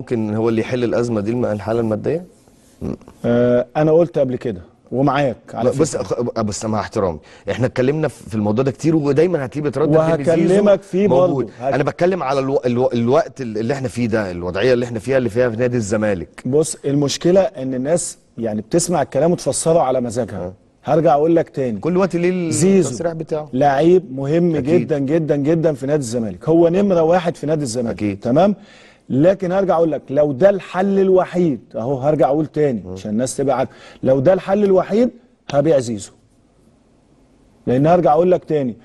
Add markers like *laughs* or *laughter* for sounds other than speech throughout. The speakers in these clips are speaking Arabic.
ممكن هو اللي يحل الازمه دي الحاله الماديه آه انا قلت قبل كده ومعاك على بس فكرة. آه، بس مع احترامي احنا اتكلمنا في الموضوع ده كتير ودايما هتلاقيه بيتردد وهكلمك فيه موجود انا بتكلم على الو... الو... الوقت اللي احنا فيه ده الوضعيه اللي احنا فيها اللي فيها في نادي الزمالك بص المشكله ان الناس يعني بتسمع الكلام وتفسره على مزاجها أه. هرجع اقول لك تاني كل وقت ليه التصريح بتاعه لعيب مهم أكيد. جدا جدا جدا في نادي الزمالك هو نمره واحد في نادي الزمالك أكيد. تمام لكن هرجع اقول لك لو ده الحل الوحيد اهو هرجع اقول تاني عشان الناس تبقى عارفه لو ده الحل الوحيد هبيع زيزو لان هرجع اقول لك تاني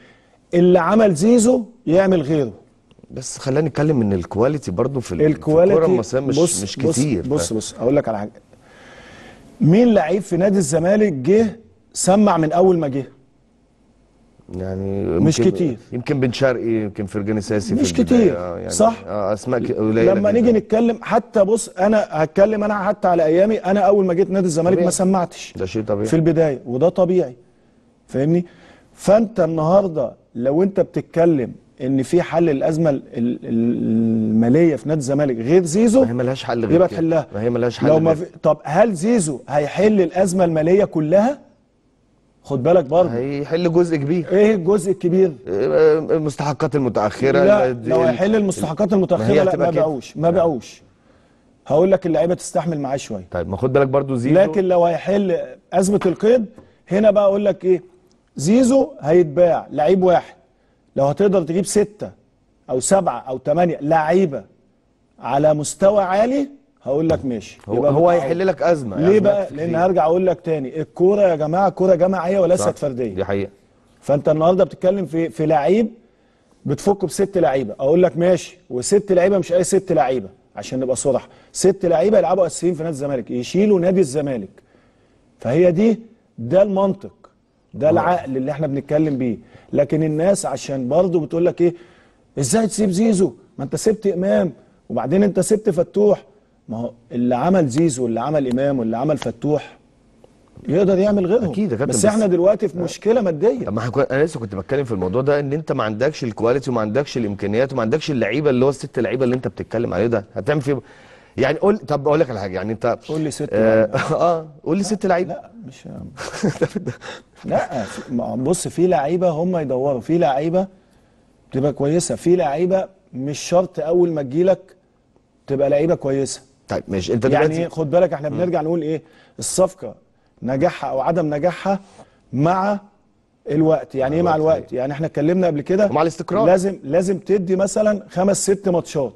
اللي عمل زيزو يعمل غيره بس خلينا نتكلم ان الكواليتي برضو في الكواليتي المصريه مش بص مش كتير بص بص, بص اقول لك على حاجه مين لعيب في نادي الزمالك جه سمع من اول ما جه يعني مش كتير يمكن بن شرقي يمكن فرجاني ساسي مش كتير يعني صح آه اسماء قليله لما نيجي نتكلم حتى بص انا هتكلم انا حتى على ايامي انا اول ما جيت نادي الزمالك ما سمعتش ده شيء طبيعي في البدايه وده طبيعي فاهمني فانت النهارده لو انت بتتكلم ان في حل الازمه الماليه في نادي الزمالك غير زيزو ما هي ملهاش حل غير يبقى تحلها ما هي ملهاش حل لو ما في... طب هل زيزو هيحل الازمه الماليه كلها خد بالك برضه هيحل جزء كبير ايه الجزء الكبير إيه، المستحقات المتاخره لا لو هيحل المستحقات المتاخره لا ما بقوش ما بقوش هقول لك اللعيبه تستحمل معاه شويه طيب ما خد بالك برضه زيزو لكن لو هيحل ازمه القيد هنا بقى اقول لك ايه زيزو هيتباع لعيب واحد لو هتقدر تجيب ستة او سبعة او ثمانية لعيبه على مستوى عالي هقول لك ماشي هو هو هيحل لك ازمه ليه بقى لان هرجع اقول لك تاني الكوره يا جماعه كوره جماعيه وليست فرديه دي حقيقه فانت النهارده بتتكلم في في لعيب بتفكه بست لعيبه اقول لك ماشي وست لعيبه مش اي ست لعيبه عشان نبقى صرح ست لعيبه يلعبوا اساسيين في نادي الزمالك يشيلوا نادي الزمالك فهي دي ده المنطق ده أوه. العقل اللي احنا بنتكلم بيه لكن الناس عشان برضه بتقول لك ايه ازاي تسيب زيزو ما انت سبت امام وبعدين انت سبت فتوح ما هو اللي عمل زيزو واللي عمل امام واللي عمل فتوح يقدر يعمل غيرهم اكيد يا كابتن بس, بس احنا دلوقتي في آه. مشكله ماديه طب ما احنا انا لسه كنت بتكلم في الموضوع ده ان انت ما عندكش الكواليتي وما عندكش الامكانيات وما عندكش اللعيبه اللي هو الست لعيبه اللي انت بتتكلم عليه ده هتعمل فيه يعني قول طب اقول لك على حاجه يعني انت قول لي ست اه, *laughs* آه قول لي ست لعيبه لا مش *laughs* آه. لا بص في لعيبه هم يدوروا في لعيبه تبقى كويسه في لعيبه مش شرط اول ما تجيلك تبقى لعيبه كويسه طيب ماشي انت يعني خد بالك احنا بنرجع نقول ايه الصفقه نجاحها او عدم نجاحها مع الوقت يعني ايه مع الوقت يعني احنا اتكلمنا قبل كده مع الاستقرار لازم لازم تدي مثلا خمس ست ماتشات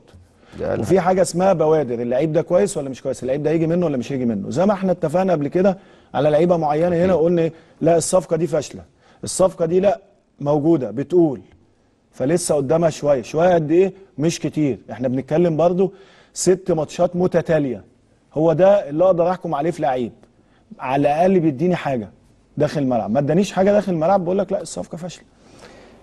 وفي حاجه اسمها بوادر اللعيب ده كويس ولا مش كويس اللعيب ده هيجي منه ولا مش هيجي منه زي ما احنا اتفقنا قبل كده على لعيبه معينه هنا قلنا إيه؟ لا الصفقه دي فاشله الصفقه دي لا موجوده بتقول فلسه قدامها شويه شويه قد ايه مش كتير احنا بنتكلم برضو ست ماتشات متتاليه هو ده اللي اقدر احكم عليه في لعيب على الاقل بيديني حاجه داخل الملعب ما ادانيش حاجه داخل الملعب بقول لك لا الصفقه فاشله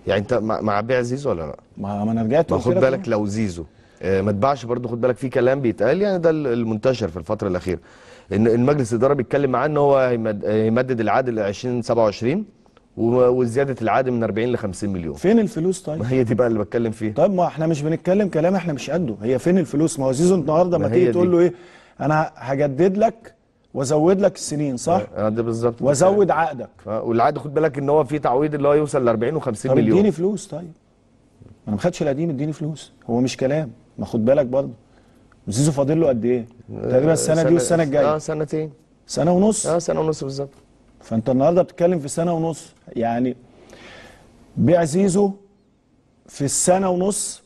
يعني انت مع بيع زيزو ولا لا ما انا رجعت ما خد بالك لو زيزو آه، ما تباعش برضه خد بالك في كلام بيتقال يعني ده المنتشر في الفتره الاخيره ان المجلس الاداره بيتكلم معاه ان هو هيمدد العقد ل 2027 وزياده العقد من 40 ل 50 مليون فين الفلوس طيب ما هي دي بقى اللي بتكلم فيها طيب ما احنا مش بنتكلم كلام احنا مش قده هي فين الفلوس ما هو زيزو النهارده ما, تيجي تقول له ايه انا هجدد لك وازود لك السنين صح؟ اه, آه، ده بالظبط وازود عقدك اه والعقد خد بالك ان هو في تعويض اللي هو يوصل ل 40 و50 طيب مليون طب اديني فلوس طيب انا ما خدش القديم اديني فلوس هو مش كلام ما خد بالك برضه زيزو فاضل له قد ايه؟ تقريبا السنه دي والسنه الجايه اه سنتين سنه ونص اه سنه ونص بالظبط فانت النهارده بتتكلم في سنه ونص يعني بيع زيزو في السنه ونص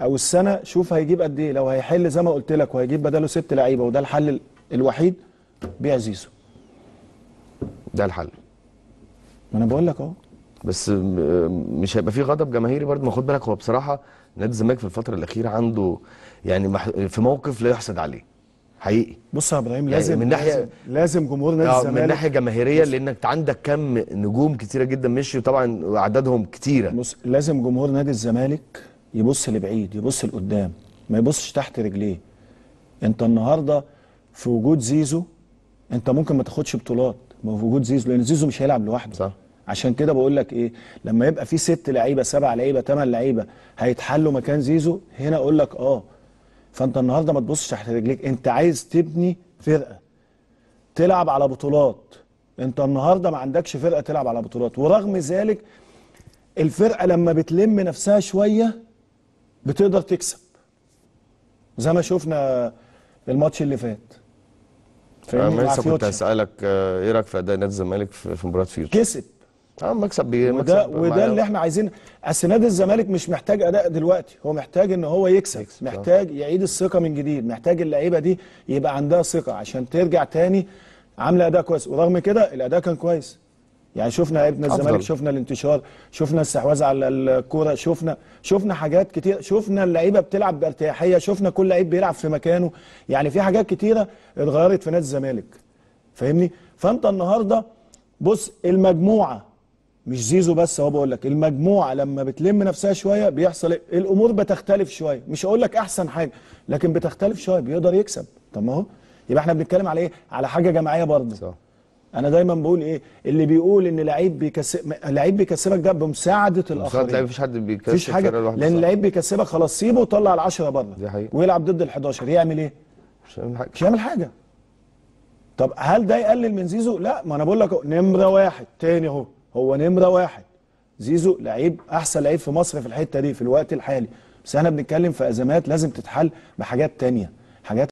او السنه شوف هيجيب قد ايه لو هيحل زي ما قلت لك وهيجيب بداله ست لعيبه وده الحل الوحيد بيع زيزو ده الحل ما انا بقول لك اهو بس مش هيبقى في غضب جماهيري برضه ما خد بالك هو بصراحه نادي الزمالك في الفتره الاخيره عنده يعني في موقف لا يحسد عليه حقيقي بص يا ابراهيم يعني لازم يعني من ناحيه لازم جمهور نادي آه، الزمالك من ناحيه جماهيريه لانك عندك كم نجوم كتيره جدا مشي وطبعا اعدادهم كتيره بص لازم جمهور نادي الزمالك يبص لبعيد يبص لقدام ما يبصش تحت رجليه انت النهارده في وجود زيزو انت ممكن ما تاخدش بطولات ما في وجود زيزو لان زيزو مش هيلعب لوحده صح عشان كده بقول لك ايه لما يبقى في ست لعيبه سبع لعيبه ثمان لعيبه هيتحلوا مكان زيزو هنا اقول لك اه فانت النهارده ما تبصش تحت رجليك انت عايز تبني فرقه تلعب على بطولات انت النهارده ما عندكش فرقه تلعب على بطولات ورغم ذلك الفرقه لما بتلم نفسها شويه بتقدر تكسب زي ما شفنا الماتش اللي فات انا آه، لسه كنت هسالك آه، ايه رايك في اداء نادي الزمالك في مباراه فيوتشر كسب اه مكسب بي وده مكسب وده اللي احنا عايزين اصل نادي الزمالك مش محتاج اداء دلوقتي هو محتاج ان هو يكسب, يكسب آه. محتاج يعيد الثقه من جديد محتاج اللعيبه دي يبقى عندها ثقه عشان ترجع تاني عامله اداء كويس ورغم كده الاداء كان كويس يعني شفنا لعيبه الزمالك شفنا الانتشار شفنا الاستحواذ على الكوره شفنا شفنا حاجات كتير شفنا اللعيبه بتلعب بارتياحيه شفنا كل لعيب بيلعب في مكانه يعني في حاجات كتيره اتغيرت في نادي الزمالك فاهمني فانت النهارده بص المجموعه مش زيزو بس هو بقول لك المجموعه لما بتلم نفسها شويه بيحصل إيه؟ الامور بتختلف شويه مش هقول لك احسن حاجه لكن بتختلف شويه بيقدر يكسب طب ما هو يبقى احنا بنتكلم على ايه على حاجه جماعيه برضه صح انا دايما بقول ايه اللي بيقول ان لعيب بيكسب لعيب بيكسبك ده بمساعده الاخرين لعيب يعني مفيش حد بيكسب فيش حاجه لان لعيب بيكسبك خلاص سيبه وطلع ال10 بره دي حقيقة. ويلعب ضد ال11 يعمل ايه مش هيعمل حاجه مش هيعمل حاجه طب هل ده يقلل من زيزو لا ما انا بقول لك نمره واحد تاني اهو هو نمره واحد زيزو لعيب احسن لعيب في مصر في الحته دي في الوقت الحالي بس احنا بنتكلم في ازمات لازم تتحل بحاجات تانية حاجات